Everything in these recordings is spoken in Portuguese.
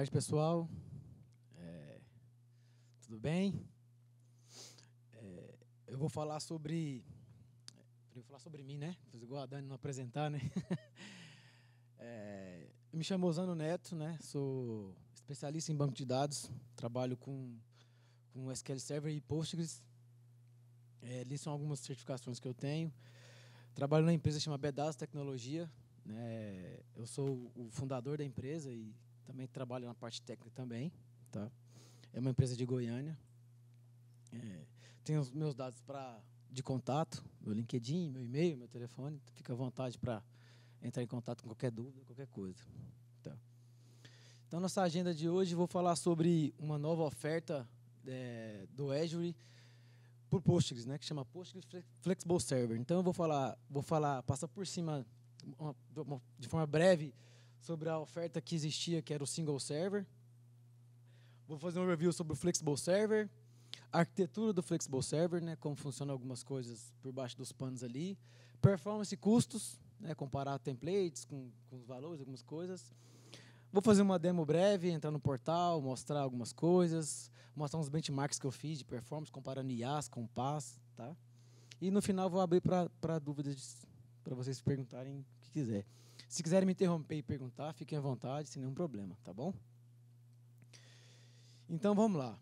tarde, pessoal. É, tudo bem? É, eu vou falar sobre. Primeiro, falar sobre mim, né? Fiz igual a Dani não apresentar, né? é, eu me chamo Osano Neto, né? Sou especialista em banco de dados. Trabalho com, com SQL Server e Postgres. É, ali são algumas certificações que eu tenho. Trabalho na empresa chamada Bedas Tecnologia. Né? Eu sou o fundador da empresa e também trabalho na parte técnica também, tá? É uma empresa de Goiânia. É, tenho os meus dados para de contato, meu LinkedIn, meu e-mail, meu telefone. Fica à vontade para entrar em contato com qualquer dúvida, qualquer coisa. Tá. Então, nossa agenda de hoje, vou falar sobre uma nova oferta é, do Azure por Postgres, né, que chama Postgres Flexible Server. Então, eu vou falar, vou falar, passar por cima uma, uma, de forma breve sobre a oferta que existia, que era o single server. Vou fazer um review sobre o flexible server, a arquitetura do flexible server, né, como funcionam algumas coisas por baixo dos panos ali, performance e custos, né, comparar templates com, com os valores, algumas coisas. Vou fazer uma demo breve, entrar no portal, mostrar algumas coisas, mostrar uns benchmarks que eu fiz de performance, comparando IaaS com PaaS, tá? E no final vou abrir para dúvidas, para vocês perguntarem o que quiser. Se quiserem me interromper e perguntar, fiquem à vontade, sem nenhum problema, tá bom? Então vamos lá.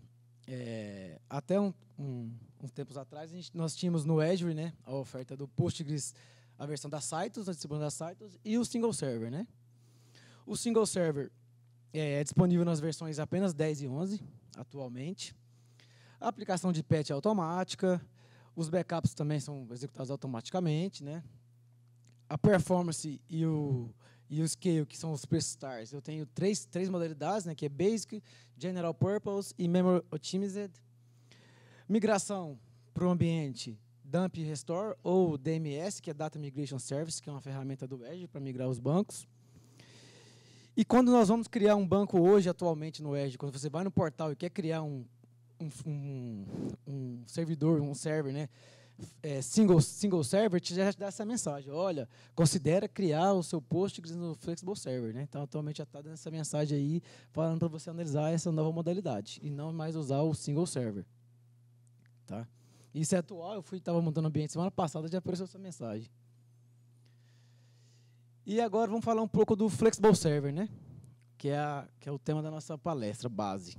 É, até um, um, uns tempos atrás, gente, nós tínhamos no Azure né, a oferta do Postgres, a versão da Citus, a distribuição da Citus, e o single server. Né? O single server é, é disponível nas versões apenas 10 e 11, atualmente. A aplicação de patch é automática, os backups também são executados automaticamente, né? a performance e o, e o scale, que são os preços stars. Eu tenho três, três modalidades, né, que é Basic, General Purpose e Memory Optimized. Migração para o ambiente Dump Restore, ou DMS, que é Data Migration Service, que é uma ferramenta do Edge para migrar os bancos. E quando nós vamos criar um banco hoje, atualmente no Edge, quando você vai no portal e quer criar um, um, um, um servidor, um server, né, é, single, single server te já dá essa mensagem. Olha, considera criar o seu post no Flexible Server. Né? Então, atualmente já está dando essa mensagem aí, falando para você analisar essa nova modalidade e não mais usar o single server. Tá? Isso é atual, eu fui estava montando ambiente semana passada já apareceu essa mensagem. E agora vamos falar um pouco do Flexible Server, né? Que é, a, que é o tema da nossa palestra base.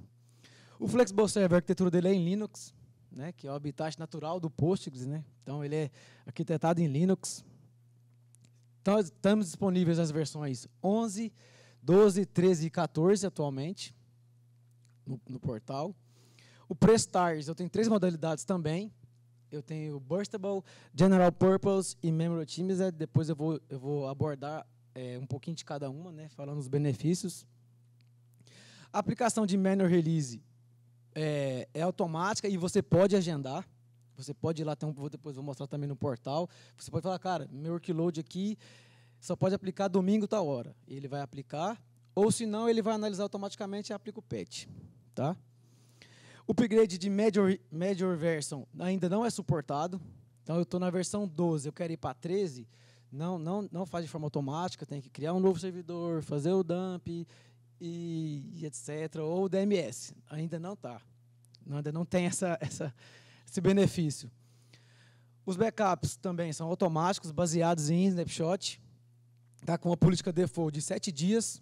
O Flexible Server, a arquitetura dele é em Linux, né, que é o habitat natural do Postgres. Né? Então, ele é arquitetado em Linux. Então, estamos disponíveis nas versões 11, 12, 13 e 14 atualmente no, no portal. O Prestars, eu tenho três modalidades também. Eu tenho Burstable, General Purpose e Memory Optimized. Depois eu vou, eu vou abordar é, um pouquinho de cada uma, né, falando os benefícios. A aplicação de Manual Release é, é automática e você pode agendar. Você pode ir lá, tem um, depois vou mostrar também no portal. Você pode falar, cara, meu workload aqui só pode aplicar domingo tal hora. Ele vai aplicar, ou se não, ele vai analisar automaticamente e aplica o patch. Tá? O upgrade de major, major version ainda não é suportado. Então, eu estou na versão 12, eu quero ir para 13. Não, não, não faz de forma automática, tem que criar um novo servidor, fazer o dump, e etc. Ou o DMS. Ainda não está. Ainda não tem essa, essa, esse benefício. Os backups também são automáticos, baseados em snapshot. Está com uma política default de sete dias.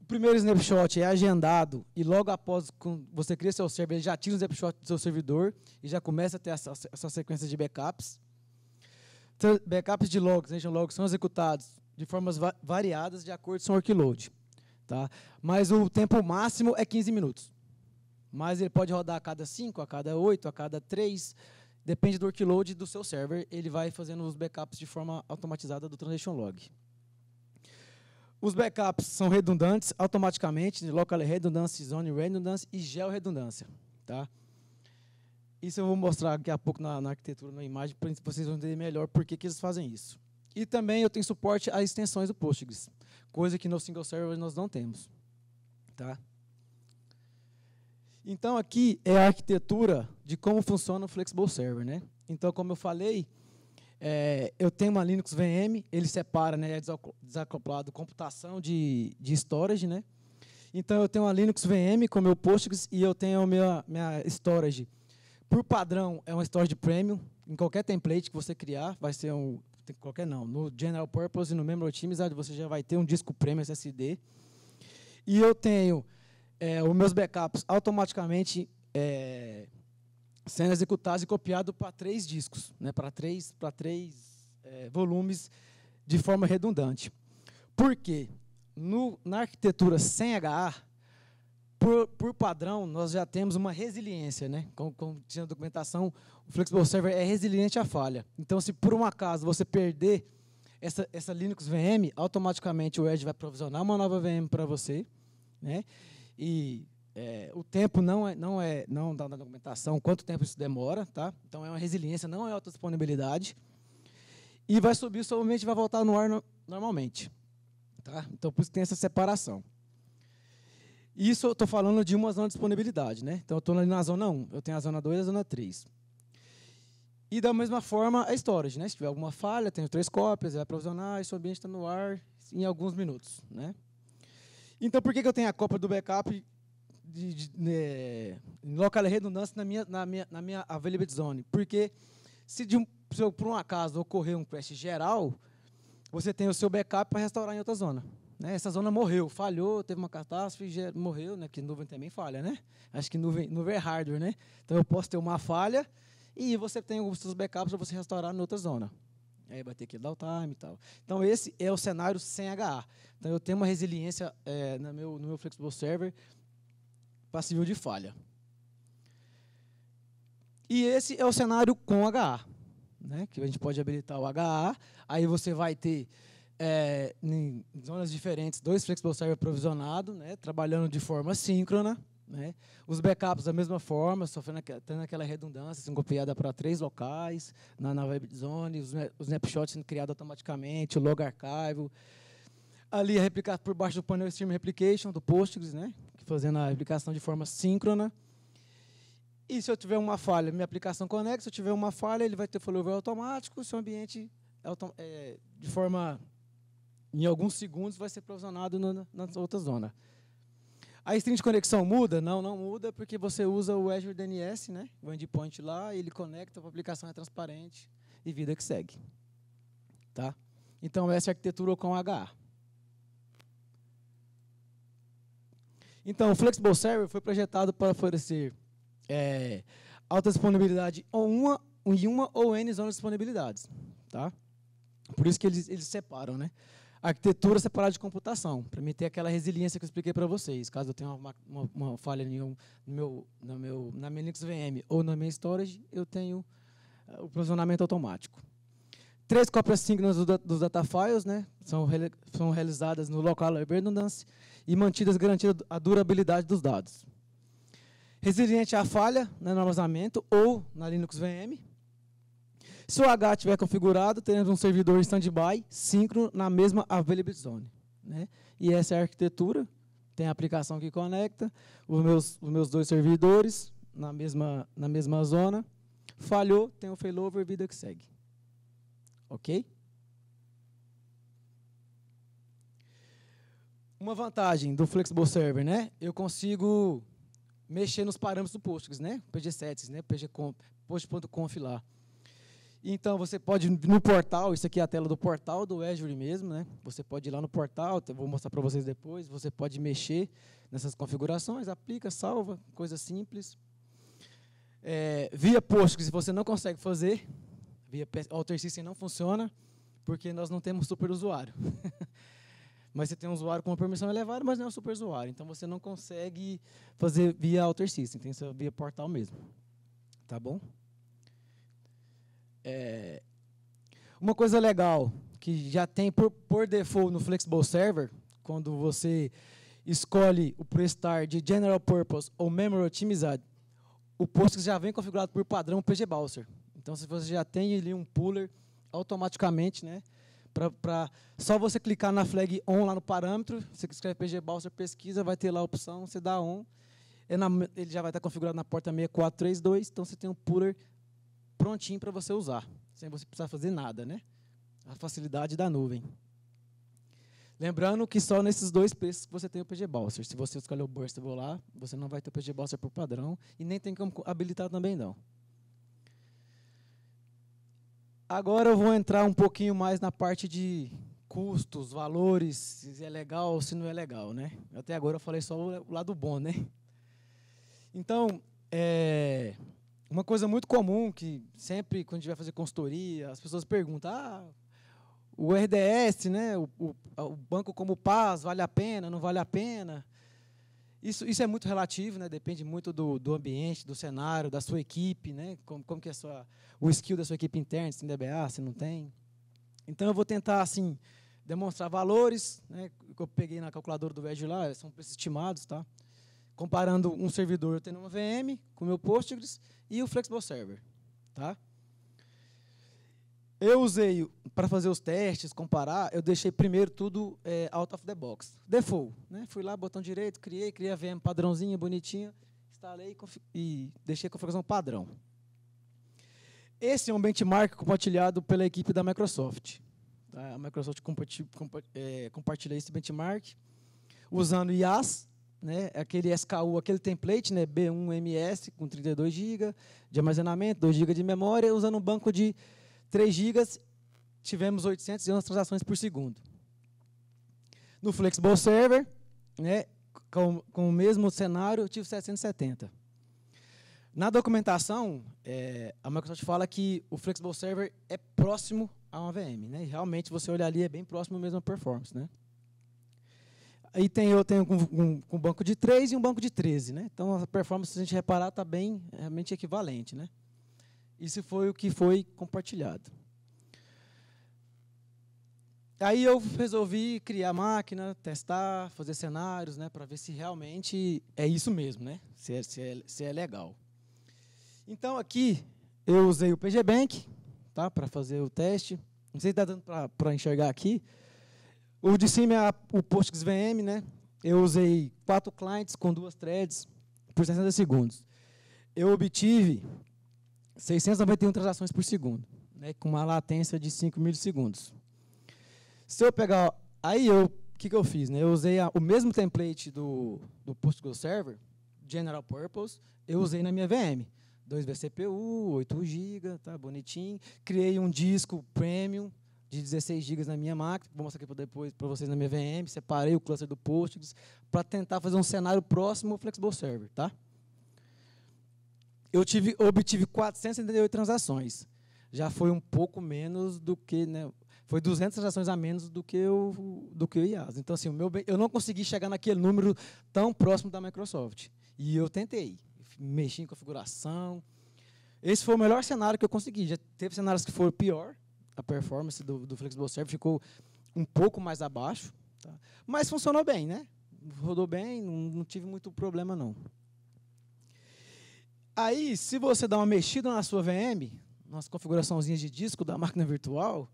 O primeiro snapshot é agendado e logo após você cria seu server, ele já tira o snapshot do seu servidor e já começa a ter essa, essa sequência de backups. Backups de logs, sejam né? então, logs, são executados de formas variadas de acordo com o workload. Tá? Mas o tempo máximo é 15 minutos. Mas ele pode rodar a cada 5, a cada 8, a cada 3. Depende do workload do seu server. Ele vai fazendo os backups de forma automatizada do transaction log. Os backups são redundantes automaticamente, local redundância, zone redundância e geo Tá? Isso eu vou mostrar daqui a pouco na, na arquitetura, na imagem, para vocês entenderem melhor por que, que eles fazem isso. E também eu tenho suporte a extensões do Postgres, coisa que no single server nós não temos. Tá? Então aqui é a arquitetura de como funciona o Flexible Server, né? Então como eu falei, é, eu tenho uma Linux VM, ele separa, né, é desacoplado computação de, de storage, né? Então eu tenho uma Linux VM com meu Postgres e eu tenho a minha, minha storage. Por padrão é uma storage premium, em qualquer template que você criar vai ser um qualquer não, no General Purpose e no Memory Optimized você já vai ter um disco premium SSD. E eu tenho é, os meus backups automaticamente é, sendo executados e copiados para três discos, né, para três, para três é, volumes de forma redundante. Por quê? No, na arquitetura sem HA, por, por, padrão, nós já temos uma resiliência, né? Como, como tinha documentação, o Flexible Server é resiliente à falha. Então, se por um acaso você perder essa, essa Linux VM, automaticamente o Edge vai provisionar uma nova VM para você. Né? E é, o tempo não é não é não dá na documentação quanto tempo isso demora, tá? Então é uma resiliência, não é autodisponibilidade. E vai subir somente vai voltar no ar no, normalmente, tá? Então por isso tem essa separação. Isso eu estou falando de uma zona de disponibilidade, né? Então eu estou na zona 1, eu tenho a zona 2 e a zona 3. E da mesma forma a storage, né? Se tiver alguma falha, tenho três cópias, vai provisionar e seu ambiente está no ar em alguns minutos, né? Então por que, que eu tenho a cópia do backup de, de, né, de, local redundância na minha, na, minha, na minha availability zone? Porque se, de um, se por um acaso ocorrer um crash geral, você tem o seu backup para restaurar em outra zona. Né? Essa zona morreu, falhou, teve uma catástrofe, morreu, né? Porque nuvem também falha, né? Acho que nuvem, nuvem é hardware, né? Então eu posso ter uma falha e você tem os seus backups para você restaurar em outra zona. Aí vai ter que dar time e tal. Então, esse é o cenário sem HA. Então, eu tenho uma resiliência é, no, meu, no meu Flexible Server passível de falha. E esse é o cenário com HA. Né? Que a gente pode habilitar o HA. Aí você vai ter é, em zonas diferentes, dois Flexible Server provisionado, né, trabalhando de forma síncrona. Né? Os backups da mesma forma, sofrendo tendo aquela redundância, sendo copiada para três locais na, na zone, os, os snapshots sendo criados automaticamente, o log archive. Ali é replicado por baixo do panel Stream Replication, do Postgres, né? fazendo a replicação de forma síncrona. E se eu tiver uma falha, minha aplicação conecta, se eu tiver uma falha, ele vai ter failover automático, se o ambiente é, é, de forma, em alguns segundos, vai ser provisionado na, na outra zona. A string de conexão muda? Não, não muda, porque você usa o Azure DNS, né? o endpoint lá, ele conecta, a aplicação é transparente e vida que segue. Tá? Então, essa é a arquitetura com HA. Então, o Flexible Server foi projetado para oferecer é, alta disponibilidade ou uma, em uma ou N zonas de disponibilidades. Tá? Por isso que eles, eles separam. Né? arquitetura separada de computação, para mim ter aquela resiliência que eu expliquei para vocês. Caso eu tenha uma, uma, uma falha no meu, no meu, na minha Linux VM ou na minha storage, eu tenho ah, o provisionamento automático. Três cópias síncronas do, dos data files né, são, são realizadas no local redundância e mantidas garantindo a durabilidade dos dados. Resiliente à falha né, no armazenamento ou na Linux VM, se o H estiver configurado, teremos um servidor standby síncrono na mesma availability zone. Né? E essa é a arquitetura. Tem a aplicação que conecta os meus, os meus dois servidores na mesma, na mesma zona. Falhou, tem o um failover, vida que segue. Ok? Uma vantagem do Flexible Server, né? Eu consigo mexer nos parâmetros do Postgres, né? PG7, né? PG.conf lá. Então, você pode no portal, isso aqui é a tela do portal do Azure mesmo, né? Você pode ir lá no portal, vou mostrar para vocês depois, você pode mexer nessas configurações, aplica, salva, coisa simples. É, via Postgres você não consegue fazer, via Alter System não funciona, porque nós não temos super usuário. mas você tem um usuário com uma permissão elevada, mas não é um usuário. Então, você não consegue fazer via Alter System, tem que ser via portal mesmo. Tá bom? É, uma coisa legal que já tem por, por default no Flexible Server, quando você escolhe o prestar de General Purpose ou Memory Optimized, o Postgres já vem configurado por padrão PG Bowser. Então, se você já tem ali um puller automaticamente, né, para só você clicar na flag on lá no parâmetro, você escreve PG Bowser, pesquisa, vai ter lá a opção, você dá on, é ele já vai estar configurado na porta 6432, então você tem um puller prontinho para você usar, sem você precisar fazer nada, né? A facilidade da nuvem. Lembrando que só nesses dois preços você tem o PG Balser. Se você escolher o vou lá, você não vai ter o PG Balser por padrão e nem tem como habilitar também não. Agora eu vou entrar um pouquinho mais na parte de custos, valores, se é legal ou se não é legal, né? Até agora eu falei só o lado bom, né? Então, é, uma coisa muito comum que sempre, quando a gente vai fazer consultoria, as pessoas perguntam: ah, o RDS, né, o, o, o banco como Paz, vale a pena, não vale a pena? Isso, isso é muito relativo, né? depende muito do, do ambiente, do cenário, da sua equipe, né? como, como que é sua, o skill da sua equipe interna, se tem DBA, é se não tem. Então, eu vou tentar assim demonstrar valores né, que eu peguei na calculadora do VEG lá, são preços estimados. Tá? comparando um servidor tendo uma VM com o meu Postgres e o Flexible Server. Tá? Eu usei, para fazer os testes, comparar, eu deixei primeiro tudo é, out of the box. Default. Né? Fui lá, botão direito, criei, criei a VM padrãozinha, bonitinha, instalei e deixei a configuração padrão. Esse é um benchmark compartilhado pela equipe da Microsoft. Tá? A Microsoft é, compartilha esse benchmark usando IaaS, né, aquele SKU, aquele template, né, B1MS com 32 GB de armazenamento, 2 GB de memória, usando um banco de 3 GB, tivemos 811 transações por segundo. No Flexible Server, né, com, com o mesmo cenário, eu tive 770. Na documentação, é, a Microsoft fala que o Flexible Server é próximo a uma VM. Né, e realmente, você olhar ali, é bem próximo mesmo à performance. Né. Aí tem, eu tenho com um, um, banco de 3 e um banco de 13. Né? Então, a performance, se a gente reparar, está bem realmente equivalente. Né? Isso foi o que foi compartilhado. Aí eu resolvi criar a máquina, testar, fazer cenários, né, para ver se realmente é isso mesmo, né? Se é, se é, se é legal. Então aqui eu usei o PGBank, tá, para fazer o teste. Não sei se está dando para enxergar aqui, o de cima é o Postgres VM, né? Eu usei quatro clients com duas threads por 60 segundos. Eu obtive 691 transações por segundo, né, com uma latência de 5 milissegundos. Se eu pegar, aí eu, o que, que eu fiz? Né? Eu usei a, o mesmo template do, do PostgreSQL Server, General Purpose, eu usei na minha VM. 2 vCPU, 8 GB, tá bonitinho. Criei um disco premium de 16 GB na minha máquina, vou mostrar aqui depois para vocês na minha VM, separei o cluster do Postgres para tentar fazer um cenário próximo ao Flexible Server, tá? Eu tive, obtive 478 transações. Já foi um pouco menos do que, né, foi 200 transações a menos do que o do que o IaaS. Então assim, o meu eu não consegui chegar naquele número tão próximo da Microsoft. E eu tentei, mexi em configuração. Esse foi o melhor cenário que eu consegui. Já teve cenários que foram pior, a performance do, do Flexible Serve ficou um pouco mais abaixo, tá? mas funcionou bem, né? Rodou bem, não, não tive muito problema não. Aí, se você dá uma mexida na sua VM, nas configuraçãozinhas de disco da máquina virtual,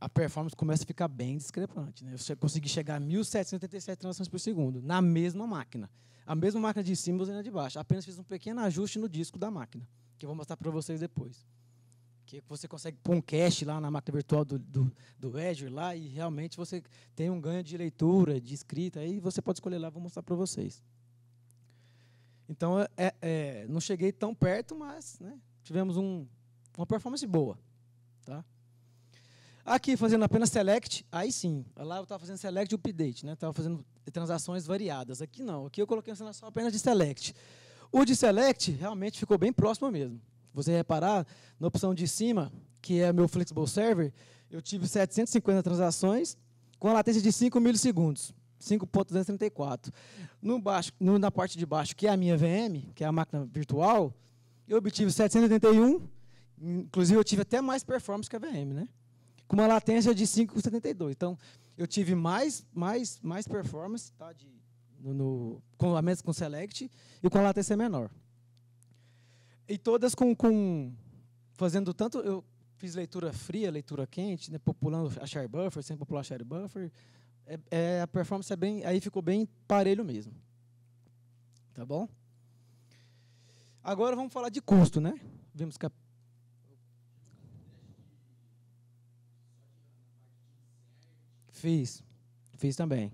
a performance começa a ficar bem discrepante. Né? Eu consegui chegar a 1.787 transações por segundo na mesma máquina. A mesma máquina de cima e a de baixo. Apenas fiz um pequeno ajuste no disco da máquina, que eu vou mostrar para vocês depois que você consegue pôr um cache lá na máquina virtual do, do, do Azure lá e realmente você tem um ganho de leitura, de escrita, aí você pode escolher lá, vou mostrar para vocês. Então, é, é, é, não cheguei tão perto, mas né, tivemos um, uma performance boa. Tá? Aqui, fazendo apenas select, aí sim. Lá eu estava fazendo select e update, né? estava fazendo transações variadas. Aqui não, aqui eu coloquei uma só apenas de select. O de select realmente ficou bem próximo mesmo você reparar, na opção de cima, que é meu Flexible Server, eu tive 750 transações com a latência de 5 milissegundos. 5.234. No baixo, no, na parte de baixo, que é a minha VM, que é a máquina virtual, eu obtive 781, inclusive eu tive até mais performance que a VM, né? Com uma latência de 5.72. Então, eu tive mais, mais, mais performance, tá? De, no, no, com, a menos com Select e com a latência menor e todas com, com fazendo tanto eu fiz leitura fria, leitura quente, né, populando a share buffer, sem popular share buffer, é, é, a performance é bem, aí ficou bem parelho mesmo, tá bom? Agora vamos falar de custo, né? Vimos que a Fiz. Fiz também.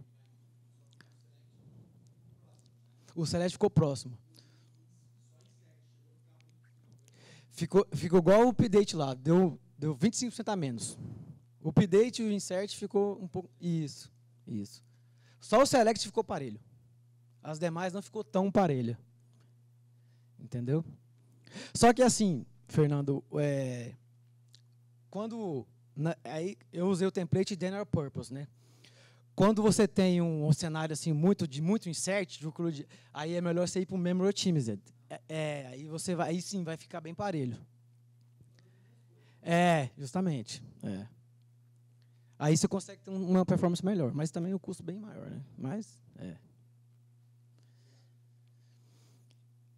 O Celeste ficou próximo. Ficou, ficou igual o update lá, deu, deu 25% a menos. O update e o insert ficou um pouco. Isso, isso. Só o select ficou parelho. As demais não ficou tão parelha. Entendeu? Só que assim, Fernando, é, quando. Na, aí eu usei o template general purpose, né? Quando você tem um, um cenário assim muito de muito insert, de, aí é melhor você ir para o memory optimized. É, é, aí você vai, aí sim vai ficar bem parelho. É, justamente. É. Aí você consegue ter uma performance melhor, mas também o um custo bem maior, né? Mas é.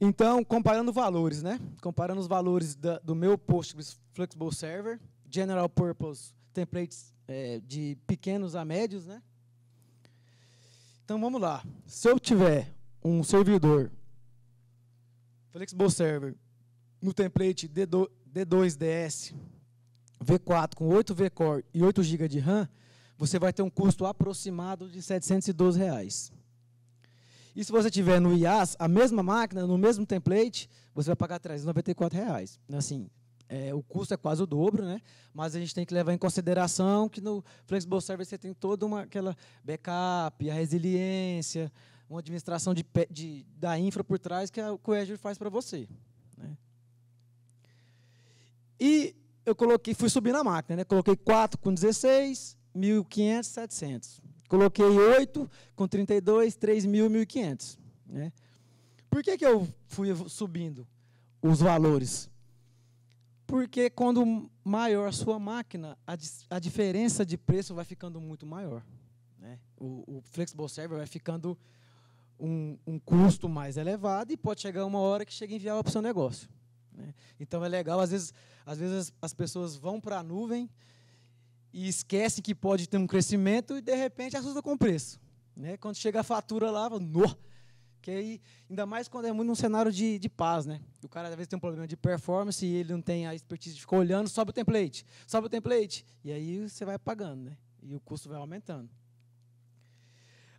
Então, comparando valores, né? Comparando os valores da, do meu Postgres Flexible Server, General Purpose Templates é, de pequenos a médios, né? Então, vamos lá. Se eu tiver um servidor Flexible Server no template D2DS V4 com 8 V-Core e 8 GB de RAM, você vai ter um custo aproximado de R$ 712. Reais. E se você tiver no IaaS, a mesma máquina, no mesmo template, você vai pagar R$ 394. Reais. Assim, é, o custo é quase o dobro, né? mas a gente tem que levar em consideração que no Flexible Server você tem toda uma, aquela backup, a resiliência, uma administração de, de, da infra por trás que a Coegir faz para você. Né? E eu coloquei, fui subir na máquina, né? coloquei 4 com 16, 1.500, 700. Coloquei 8 com 32, 3.000, 1.500. Né? Por que, que eu fui subindo os valores? Porque quando maior a sua máquina, a, a diferença de preço vai ficando muito maior. Né? O, o Flexible Server vai ficando um, um custo mais elevado e pode chegar uma hora que chega inviável para o seu negócio. Né? Então é legal, às vezes, às vezes as pessoas vão para a nuvem e esquecem que pode ter um crescimento e de repente assusta com o preço. Né? Quando chega a fatura lá, no, que aí, ainda mais quando é muito num cenário de, de paz, né? O cara às vezes tem um problema de performance e ele não tem a expertise de ficar olhando, sobe o template, sobe o template. E aí você vai pagando, né? E o custo vai aumentando.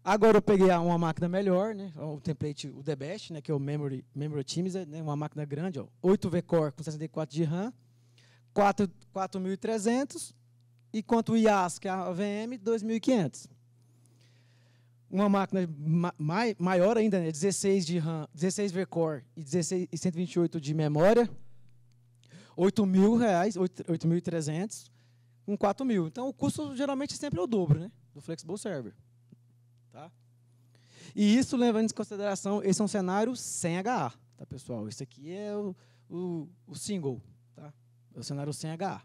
Agora eu peguei uma máquina melhor, né? O template, o The Best, né? Que é o Memory, Memory Optimizer, né? Uma máquina grande, ó, 8 V-Core com 64 de RAM, 4, 4.300, quanto o IAS, que é a VM, 2.500. Uma máquina ma maior ainda, né? 16 de RAM, 16 V-Core e, 16, e 128 de memória, 8 mil reais, 8.300 com 4 mil. Então o custo geralmente é sempre é o dobro, né? Do Flexible Server. E isso levando em consideração, esse é um cenário sem HA, tá, pessoal? Esse aqui é o, o, o single, tá? É o cenário sem HA.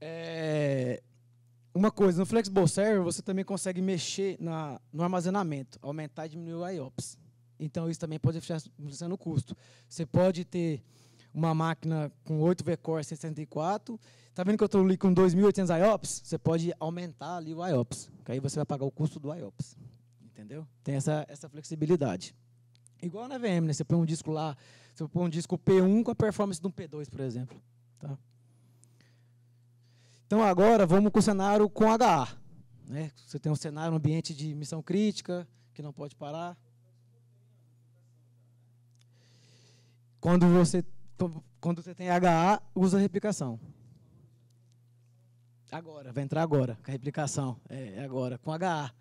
É, uma coisa, no Flexible Server você também consegue mexer na, no armazenamento, aumentar e diminuir o IOPS. Então isso também pode influenciar no custo. Você pode ter uma máquina com 8 VCore 64 Tá vendo que eu estou ali com 2.800 IOPS? Você pode aumentar ali o IOPS, que aí você vai pagar o custo do IOPS. Entendeu? Tem essa, essa flexibilidade. Igual na VM, né? Você põe um disco lá, você põe um disco P1 com a performance de um P2, por exemplo. Tá? Então agora vamos com o cenário com HA. Né? Você tem um cenário, um ambiente de missão crítica, que não pode parar. Quando você, quando você tem HA, usa replicação. Agora, vai entrar agora, com a replicação. É, é agora, com HA.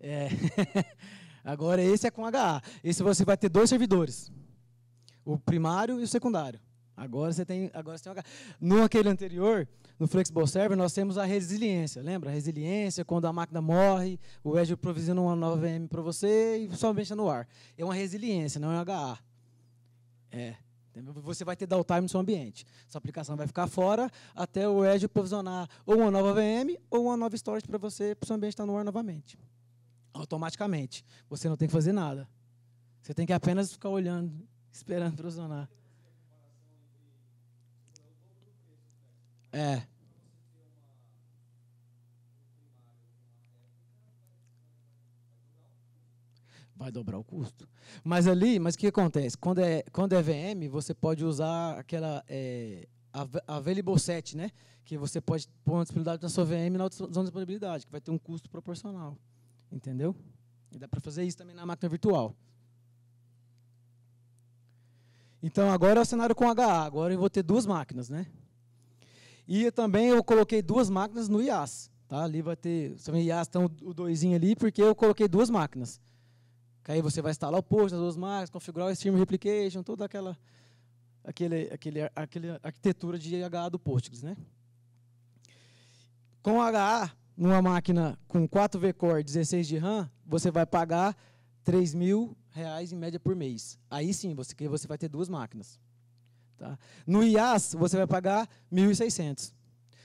É. agora, esse é com HA. Esse você vai ter dois servidores: o primário e o secundário. Agora você tem, agora você tem HA. No aquele anterior, no Flexible Server, nós temos a resiliência. Lembra? A resiliência, quando a máquina morre, o Azure provisiona uma nova VM para você e só no ar. É uma resiliência, não é um HA. É. Você vai ter downtime no seu ambiente. Sua aplicação vai ficar fora até o Edge provisionar ou uma nova VM ou uma nova storage para você, para o seu ambiente estar tá no ar novamente. Automaticamente. Você não tem que fazer nada. Você tem que apenas ficar olhando, esperando provisionar. É. vai dobrar o custo. Mas ali, mas o que acontece? Quando é, quando é VM, você pode usar aquela é, available set, né? Que você pode pôr uma disponibilidade na sua VM na zona de disponibilidade, que vai ter um custo proporcional. Entendeu? E dá para fazer isso também na máquina virtual. Então, agora é o cenário com HA. Agora eu vou ter duas máquinas, né? E eu também eu coloquei duas máquinas no IaaS. Tá? Ali vai ter... Também IaaS estão o doisinho ali, porque eu coloquei duas máquinas. Que aí você vai instalar o post das duas marcas, configurar o stream replication, toda aquela aquele, aquele, aquele arquitetura de HA do Postgres, né? Com HA, numa máquina com 4 VCore 16 de RAM, você vai pagar 3 mil reais em média por mês. Aí sim, você, você vai ter duas máquinas. Tá? No IaaS, você vai pagar 1.600.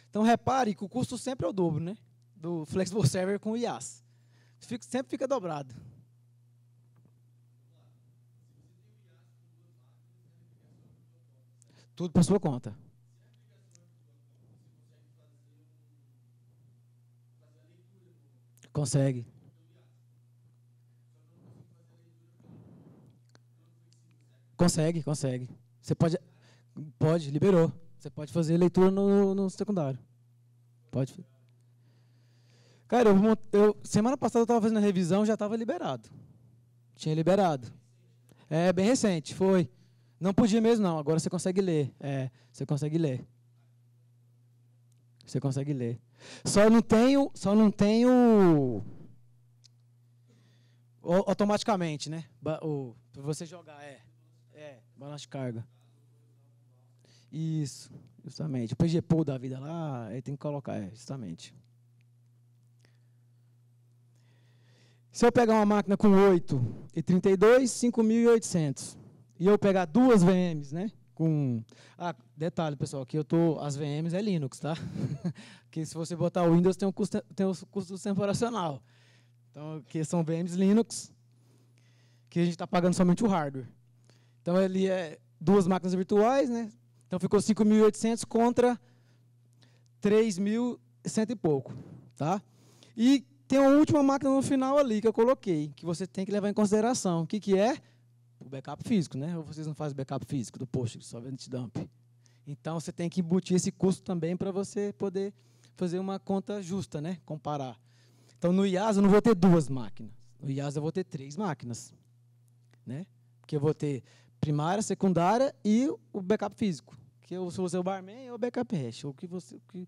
Então, repare que o custo sempre é o dobro né? do Flexible Server com o IaaS. Fica, sempre fica dobrado. Tudo para sua conta. Consegue. Consegue, consegue. Você pode, pode, liberou. Você pode fazer leitura no, no secundário. Pode. Cara, eu, eu semana passada eu estava fazendo a revisão, já estava liberado. Tinha liberado. É, bem recente, foi. Não podia mesmo, não. Agora você consegue ler. É, você consegue ler. Você consegue ler. Só não tenho, só não tenho automaticamente, né? O, você jogar, é. É, balanço de carga. Isso, justamente. O PGPO da vida lá, aí tem que colocar, é, justamente. Se eu pegar uma máquina com 8 e 32, 5.800 e eu pegar duas VMs, né? Com ah, detalhe, pessoal, que eu tô as VMs é Linux, tá? que se você botar o Windows tem um custo tem um custo temporacional. Então, que são VMs Linux que a gente está pagando somente o hardware. Então ele é duas máquinas virtuais, né? Então ficou 5.800 contra 3.100 e pouco, tá? E tem uma última máquina no final ali que eu coloquei, que você tem que levar em consideração. O que, que é? o backup físico, né? Ou vocês não fazem backup físico do post, só de dump. Então você tem que embutir esse custo também para você poder fazer uma conta justa, né? Comparar. Então no IaaS eu não vou ter duas máquinas. No IaaS eu vou ter três máquinas, né? Porque eu vou ter primária, secundária e o backup físico, que eu, é se você é o barman é o backup hash, o que você, o que,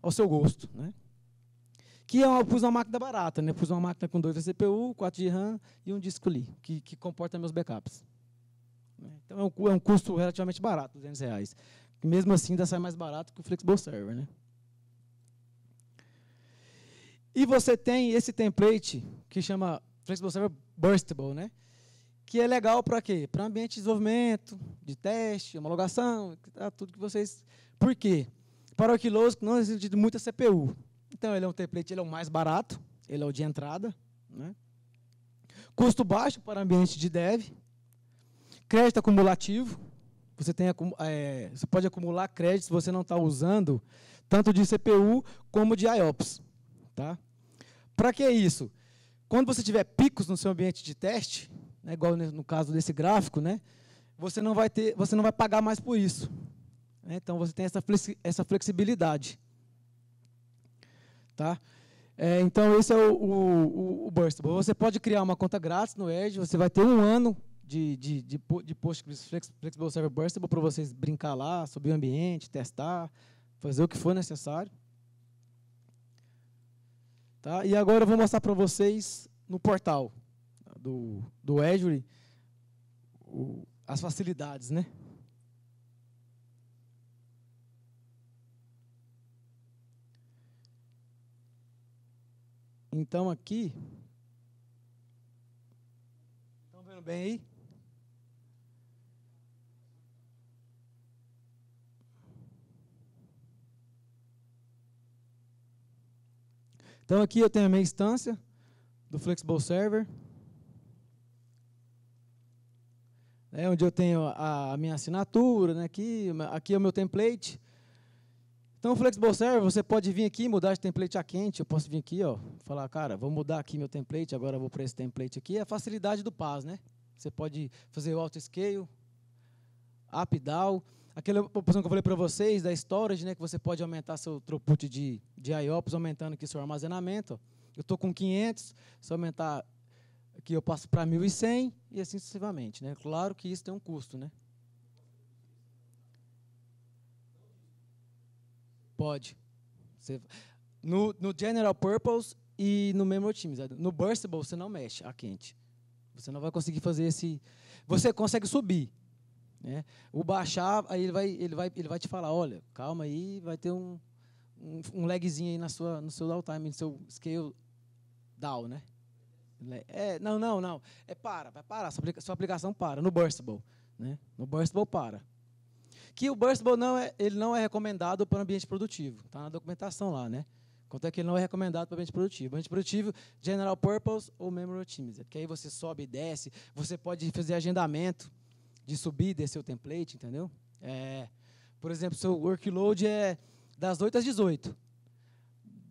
ao seu gosto, né? que é eu pus uma máquina barata, né? Pus uma máquina com 2 CPU, 4 de RAM e um disco ali, que, que comporta meus backups. É, então é um, é um custo relativamente barato, 200 reais. Mesmo assim, ainda sai mais barato que o Flexible Server, né? E você tem esse template que chama Flexible Server Burstable, né? Que é legal para quê? Para ambiente de desenvolvimento, de teste, homologação, tá tudo que vocês. Por quê? Para o Arquiloso não existe muita CPU. Então, ele é um template, ele é o mais barato, ele é o de entrada. Né? Custo baixo para ambiente de dev. Crédito acumulativo. Você, tem, é, você pode acumular crédito se você não está usando, tanto de CPU como de IOPS. Tá? Para que isso? Quando você tiver picos no seu ambiente de teste, né, igual no caso desse gráfico, né, você, não vai ter, você não vai pagar mais por isso. Né? Então, você tem essa flexibilidade. Tá? É, então, esse é o, o, o, Burstable. Você pode criar uma conta grátis no Edge, você vai ter um ano de, de, de, de Postgres Flexible Server Burstable para vocês brincar lá, subir o ambiente, testar, fazer o que for necessário. Tá? E agora eu vou mostrar para vocês no portal do, do Azure o, as facilidades, né? Então aqui. Estão vendo bem aí? Então aqui eu tenho a minha instância do Flexible Server. É onde eu tenho a, a minha assinatura, né? aqui, aqui é o meu template. Então, Flexible Server, você pode vir aqui mudar de template a quente. Eu posso vir aqui, ó, falar, cara, vou mudar aqui meu template, agora vou para esse template aqui. É a facilidade do PaaS, né? Você pode fazer o auto scale, up down, aquela opção que eu falei para vocês da storage, né, que você pode aumentar seu throughput de, de IOPS, aumentando aqui seu armazenamento. Eu estou com 500, se aumentar aqui eu passo para 1.100 e assim sucessivamente. Né? Claro que isso tem um custo, né? Pode. Você... No, no General Purpose e no Memory Optimizer. No Burstable você não mexe a quente. Você não vai conseguir fazer esse... Você consegue subir. Né? O baixar, aí ele vai, ele, vai, ele vai te falar, olha, calma aí, vai ter um, um, um lagzinho aí na sua, no seu downtime, no seu scale down, né? É, não, não, não. É para, vai parar. Sua, aplicação para. No Burstable. Né? No Burstable para que o burstable não é, ele não é recomendado para o ambiente produtivo. Está na documentação lá, né? Quanto é que ele não é recomendado para o ambiente produtivo. Ambiente produtivo, general purpose ou memory optimized, que aí você sobe e desce, você pode fazer agendamento de subir e descer o template, entendeu? É, por exemplo, seu workload é das 8 às 18.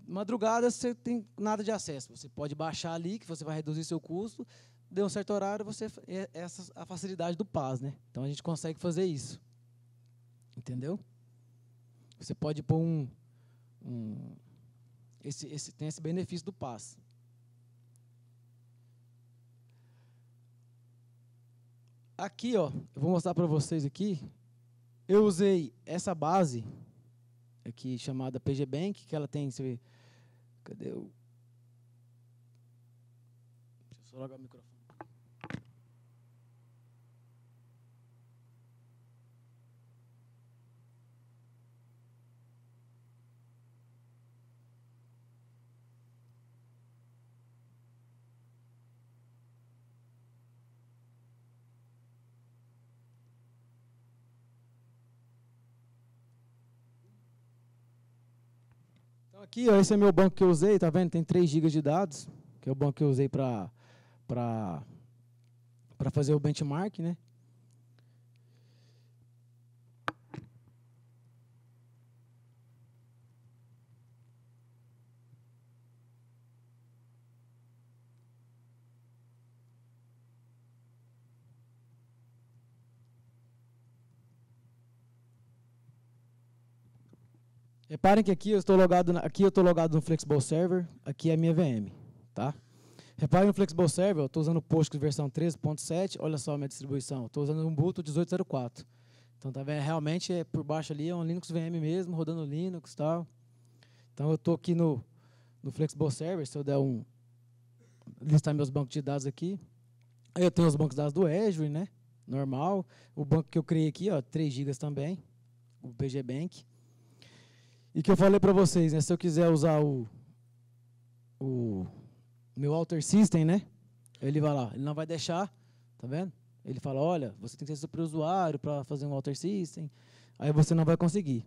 Madrugada você tem nada de acesso. Você pode baixar ali, que você vai reduzir seu custo. Deu um certo horário, você é, essa é a facilidade do PAS, né? Então a gente consegue fazer isso. Entendeu? Você pode pôr um. um esse, esse, tem esse benefício do pass. Aqui, ó, eu vou mostrar para vocês aqui. Eu usei essa base aqui chamada PG Bank, que ela tem. Cadê o. Deixa eu só logar o microfone. Aqui, ó, esse é meu banco que eu usei, tá vendo? Tem 3 GB de dados, que é o banco que eu usei para fazer o benchmark, né? Reparem que aqui eu estou logado, na, aqui eu estou logado no Flexible Server, aqui é a minha VM, tá? Reparem no Flexible Server, eu estou usando o Postgres versão 13.7, olha só a minha distribuição, estou usando Ubuntu 1804. Então, tá vendo? Realmente, é por baixo ali é um Linux VM mesmo, rodando Linux e tal. Então, eu estou aqui no, no Flexible Server, se eu der um... listar meus bancos de dados aqui. Aí eu tenho os bancos de dados do Azure, né? Normal. O banco que eu criei aqui, ó, 3 GB também, o PG Bank. E que eu falei para vocês, né? Se eu quiser usar o, o meu alter system, né? Ele vai lá, ele não vai deixar, tá vendo? Ele fala, olha, você tem que ser super usuário para fazer um alter system, aí você não vai conseguir.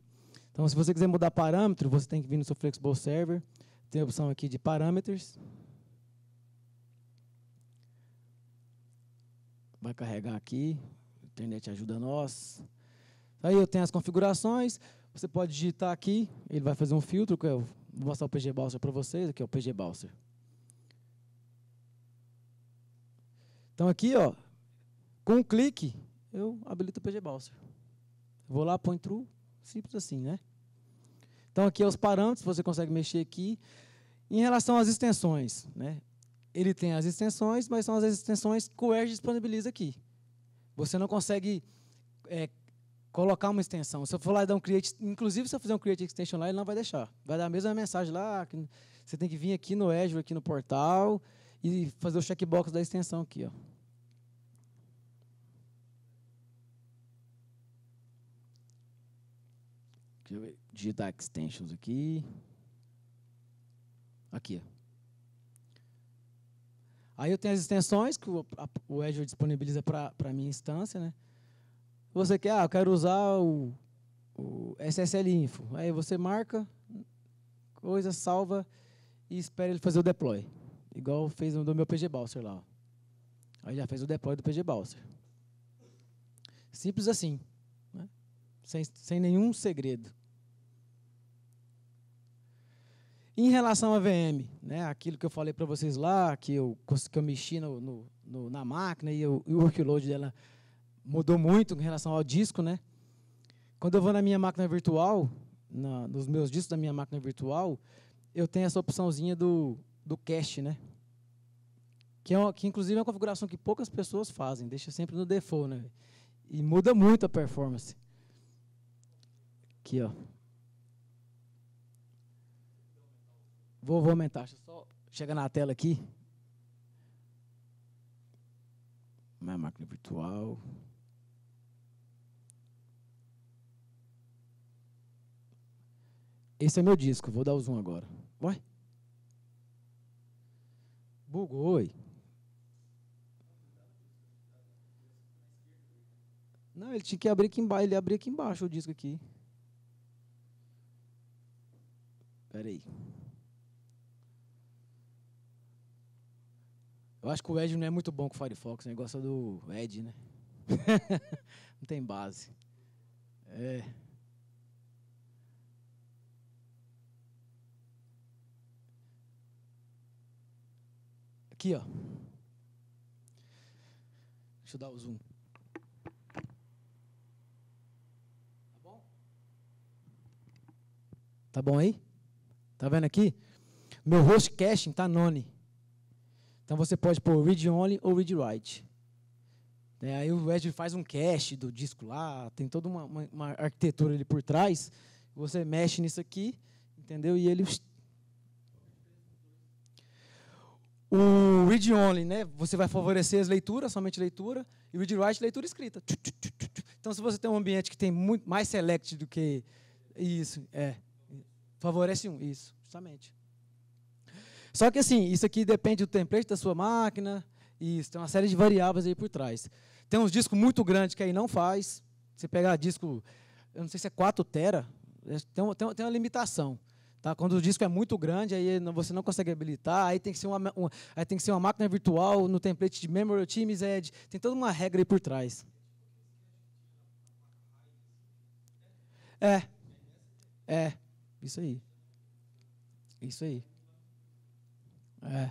Então, se você quiser mudar parâmetro, você tem que vir no seu Flexible Server, tem a opção aqui de parâmetros. Vai carregar aqui, a internet ajuda nós. Aí eu tenho as configurações, você pode digitar aqui, ele vai fazer um filtro, que eu vou mostrar o PG Balser para vocês, aqui é o PG Balser. Então aqui, ó, com um clique, eu habilito o PG Balser. Vou lá, põe true, simples assim, né? Então aqui é os parâmetros, você consegue mexer aqui. Em relação às extensões, né? Ele tem as extensões, mas são as extensões que o Edge disponibiliza aqui. Você não consegue é, colocar uma extensão. Se eu for lá e dar um create, inclusive se eu fizer um create extension lá, ele não vai deixar. Vai dar a mesma mensagem lá, ah, que você tem que vir aqui no Azure, aqui no portal e fazer o checkbox da extensão aqui, ó. Deixa eu ver. digitar extensions aqui. Aqui. Ó. Aí eu tenho as extensões que o, Edge Azure disponibiliza para a minha instância, né? Você quer, ah, eu quero usar o, o SSL Info. Aí você marca, coisa, salva e espera ele fazer o deploy. Igual fez no meu PG Bowser lá. Aí já fez o deploy do PG Bowser. Simples assim. Né? Sem, sem nenhum segredo. Em relação à VM, né, aquilo que eu falei para vocês lá, que eu, que eu mexi no, no, no na máquina e, eu, e o workload dela mudou muito em relação ao disco, né? Quando eu vou na minha máquina virtual, na, nos meus discos da minha máquina virtual, eu tenho essa opçãozinha do, do cache, né? Que, é uma, que inclusive é uma configuração que poucas pessoas fazem, deixa sempre no default, né? E muda muito a performance. Aqui, ó. Vou, vou aumentar, deixa eu só chegar na tela aqui. Minha máquina virtual. Esse é meu disco, vou dar o zoom agora. Vai. Bugou, oi. Não, ele tinha que abrir aqui embaixo, ele abria aqui embaixo o disco aqui. Pera aí. Eu acho que o Edge não é muito bom com o Firefox, o negócio é do Edge, né? não tem base. É. Aqui, ó. Deixa eu dar o zoom. Tá bom? Tá bom aí? Tá vendo aqui? Meu host caching tá none. Então você pode pôr read only ou read write. É, aí o Edge faz um cache do disco lá, tem toda uma, uma, uma arquitetura ali por trás. Você mexe nisso aqui, entendeu? E ele O read only, né? Você vai favorecer as leituras, somente leitura, e o read write, leitura escrita. Então, se você tem um ambiente que tem muito mais select do que isso, é, favorece um, isso, justamente. Só que assim, isso aqui depende do template da sua máquina, isso, tem uma série de variáveis aí por trás. Tem uns discos muito grandes que aí não faz. Você pegar disco, eu não sei se é 4 tera, é, tem, tem uma limitação. Tá? Quando o disco é muito grande, aí você não consegue habilitar, aí tem que ser uma, uma aí tem que ser uma máquina virtual no template de Memory Teams, é tem toda uma regra aí por trás. É. É. Isso aí. Isso aí. É.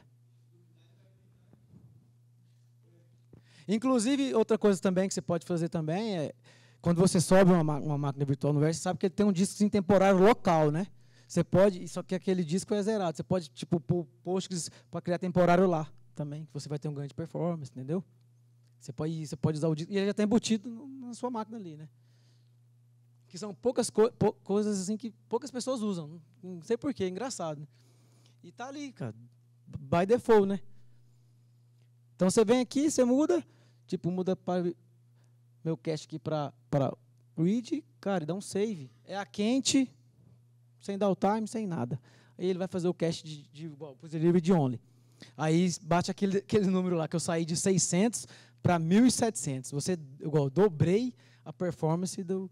Inclusive, outra coisa também que você pode fazer também é, quando você sobe uma, uma máquina virtual no Versa, você sabe que ele tem um disco temporário local, né? Você pode, só que aquele disco é zerado. Você pode, tipo, pôr posts para criar temporário lá também, que você vai ter um ganho de performance, entendeu? Você pode, você pode usar o disco. E ele já está embutido na sua máquina ali, né? Que são poucas co coisas assim que poucas pessoas usam. Não sei porquê, é engraçado. Né? E tá ali, cara. By default, né? Então você vem aqui, você muda, tipo, muda para meu cache aqui para read, cara, e dá um save. É a quente, sem downtime, sem nada. Aí ele vai fazer o cache de, de, de livre de only. Aí bate aquele, aquele número lá que eu saí de 600 para 1.700. Você, igual, dobrei a performance do,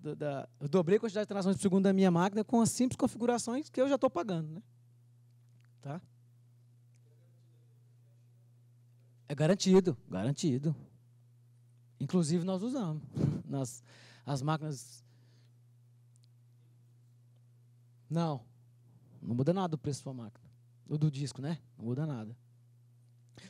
do, da, eu dobrei a quantidade de transações por segundo da minha máquina com as simples configurações que eu já estou pagando, né? Tá? É garantido, garantido. Inclusive nós usamos nas as máquinas não. Não muda nada o preço da sua máquina. O do disco, né? Não muda nada.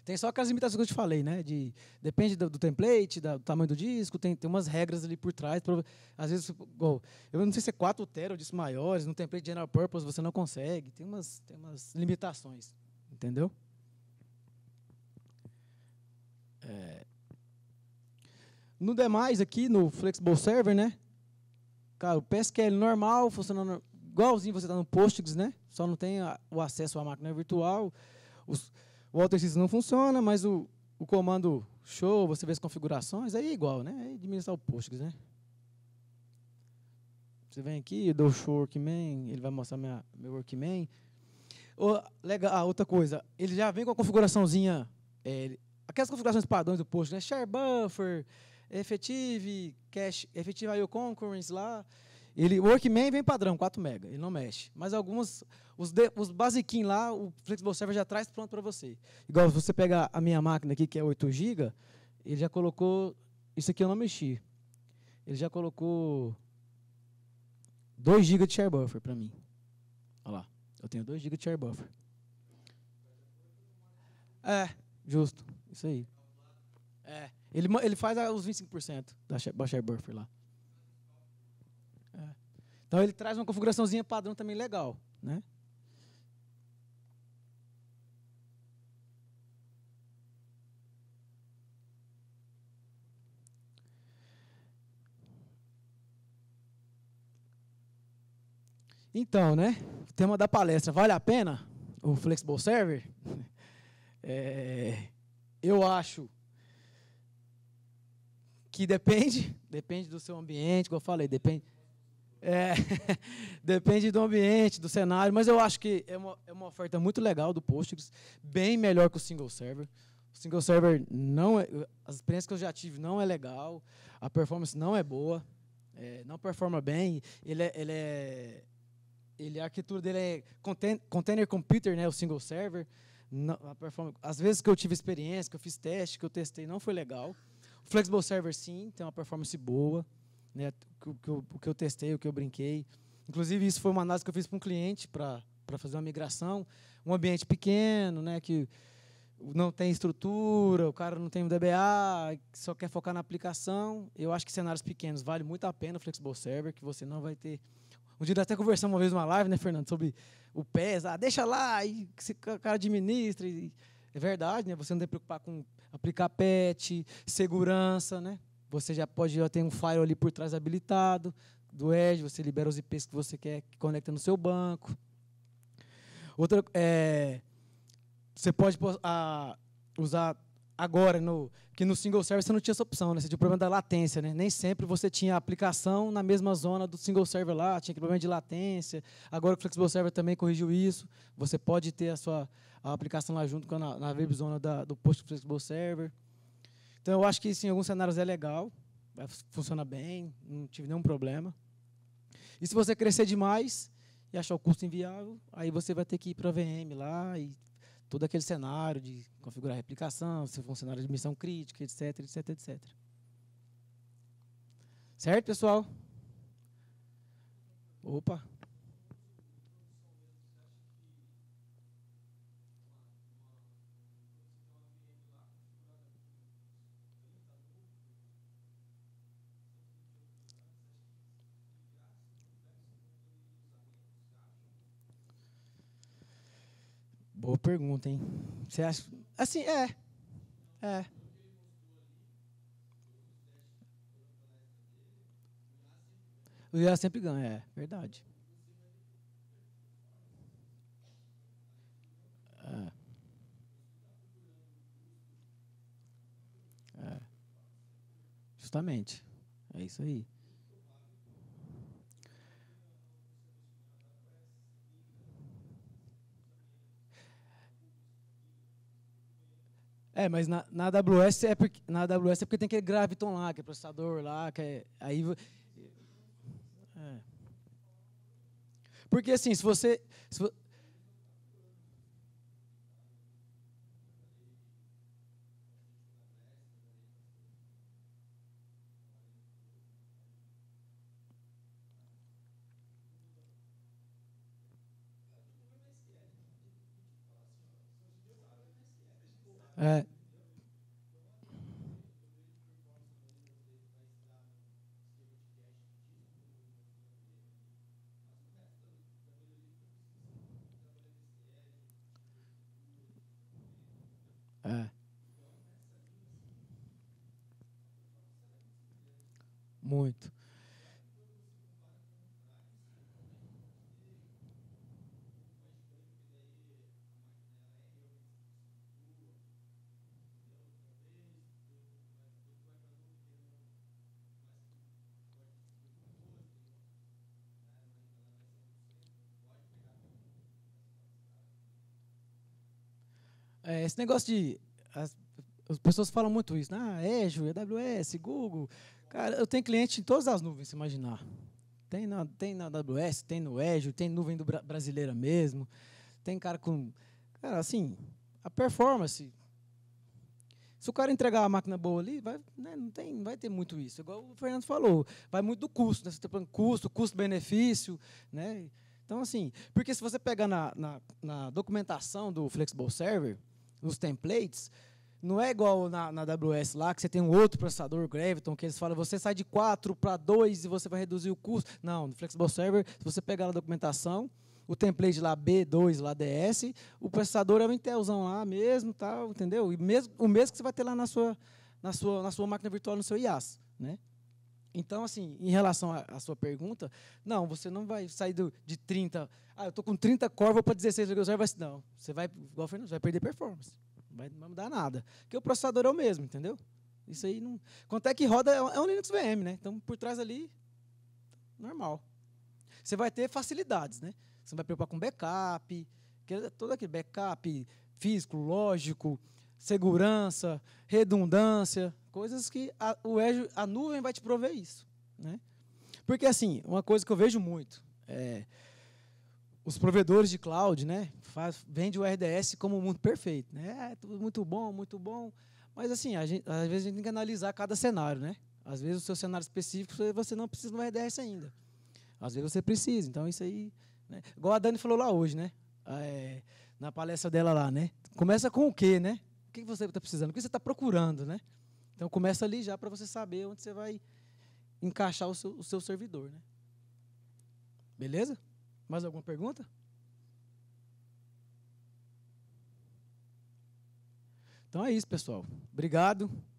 Tem só aquelas limitações que eu te falei, né? De, depende do, do template, da, do tamanho do disco, tem, tem umas regras ali por trás. Pra, às vezes, igual, eu não sei se é 4 tera ou discos maiores, no template general purpose você não consegue. Tem umas, tem umas limitações, entendeu? É. No demais aqui, no Flexible Server, né? Cara, o PSQL normal, funcionando igualzinho você está no Postgres, né? Só não tem a, o acesso à máquina virtual. Os, o Walter exercício não funciona, mas o, o comando show, você vê as configurações, aí é igual, né? É administrar o Postgres, né? Você vem aqui, eu dou show workman, ele vai mostrar minha, meu workman. Oh, legal, ah, outra coisa, ele já vem com a configuraçãozinha, é, aquelas configurações padrões do Postgres, né? Share buffer, effective, cache, effective IO concurrence lá. Ele, o Workman vem padrão, 4 MB, ele não mexe. Mas alguns, os, os basiquinhos lá, o Flexible Server já traz pronto para você. Igual se você pegar a minha máquina aqui, que é 8 GB, ele já colocou, isso aqui eu não mexi. Ele já colocou 2 GB de share buffer para mim. Olha lá, eu tenho 2 GB de share buffer. É, justo, isso aí. É, ele, ele faz os 25% da da share buffer lá. Então ele traz uma configuraçãozinha padrão também legal, né? Então, né? O tema da palestra, vale a pena o Flexible Server? É, eu acho que depende, depende do seu ambiente, como eu falei, depende é, depende do ambiente, do cenário, mas eu acho que é uma, é uma oferta muito legal do Postgres, bem melhor que o single server. O single server não é, as experiências que eu já tive não é legal, a performance não é boa, é, não performa bem, ele é, ele é, ele a arquitetura dele é container, container computer, né, o single server. Não, as vezes que eu tive experiência, que eu fiz teste, que eu testei, não foi legal. O flexible server sim, tem uma performance boa né, o, que eu, o que eu testei, o que eu brinquei. Inclusive, isso foi uma análise que eu fiz para um cliente para fazer uma migração. Um ambiente pequeno, né, que não tem estrutura, o cara não tem um DBA, só quer focar na aplicação. Eu acho que cenários pequenos vale muito a pena o Flexible Server, que você não vai ter. Um dia até conversamos uma vez numa live, né, Fernando, sobre o PES. Ah, deixa lá, e se o cara administra. E... É verdade, né? Você não tem que preocupar com aplicar patch, segurança, né? Você já pode já tem um file ali por trás habilitado do Edge, você libera os IPs que você quer que conecta no seu banco. Outra é, você pode a, usar agora no que no single server você não tinha essa opção, né? Você tinha o problema da latência, né? Nem sempre você tinha a aplicação na mesma zona do single server lá, tinha aquele problema de latência. Agora o flexible server também corrigiu isso. Você pode ter a sua a aplicação lá junto com a, na, na web zona da, do post flexible server. Então eu acho que sim, em alguns cenários é legal, funciona bem, não tive nenhum problema. E se você crescer demais e achar o custo inviável, aí você vai ter que ir para a VM lá e todo aquele cenário de configurar a replicação, se for um cenário de missão crítica, etc, etc, etc. Certo, pessoal? Opa! Boa pergunta, hein? Você acha. Assim, é. É. O Iá sempre ganha, é verdade. É. é. Justamente. É isso aí. É, mas na, na, AWS é porque, na AWS é porque tem aquele Graviton lá, que é processador lá, que é, aí é. Porque assim, se você se, É. É. Muito. É, esse negócio de. As, as, pessoas falam muito isso, né? Ah, Azure, AWS, Google. Cara, eu tenho cliente em todas as nuvens, se imaginar. Tem na, tem na AWS, tem no Azure, tem nuvem do, brasileira mesmo. Tem cara com. Cara, assim, a performance. Se o cara entregar a máquina boa ali, vai, né, não, tem, não vai ter muito isso. Igual o Fernando falou, vai muito do custo. Né? Você está falando custo, custo-benefício. Né? Então, assim, porque se você pegar na, na, na documentação do Flexible Server, nos templates, não é igual na, na AWS lá, que você tem um outro processador, Graviton, que eles falam, você sai de 4 para 2 e você vai reduzir o custo. Não, no Flexible Server, se você pegar a documentação, o template lá B2, lá DS, o processador é o Intelzão lá mesmo, tal, entendeu? E mesmo, o mesmo que você vai ter lá na sua, na sua, na sua máquina virtual, no seu IaaS. Né? Então, assim, em relação à sua pergunta, não, você não vai sair do, de 30. Ah, eu estou com 30 core, vou para 16 vai assim, Não, você vai, igual o Fernando, vai perder performance. Não vai, não vai mudar nada. Porque o processador é o mesmo, entendeu? Isso aí não. Quanto é que roda é um é Linux VM, né? Então, por trás ali, normal. Você vai ter facilidades, né? Você vai preocupar com backup, é todo aquele backup físico, lógico, segurança, redundância, coisas que a, o Azure, a nuvem vai te prover isso. Né? Porque, assim, uma coisa que eu vejo muito é os provedores de cloud, né, faz, vende o RDS como muito mundo perfeito, né? É tudo muito bom, muito bom. Mas assim, gente, às vezes a gente tem que analisar cada cenário, né? Às vezes o seu cenário específico você não precisa do RDS ainda. Às vezes você precisa. Então isso aí, né? igual a Dani falou lá hoje, né? É, na palestra dela lá, né? Começa com o quê, né? que você está precisando, o que você está procurando, né? Então começa ali já para você saber onde você vai encaixar o seu, o seu servidor, né? Beleza? Mais alguma pergunta? Então é isso, pessoal. Obrigado.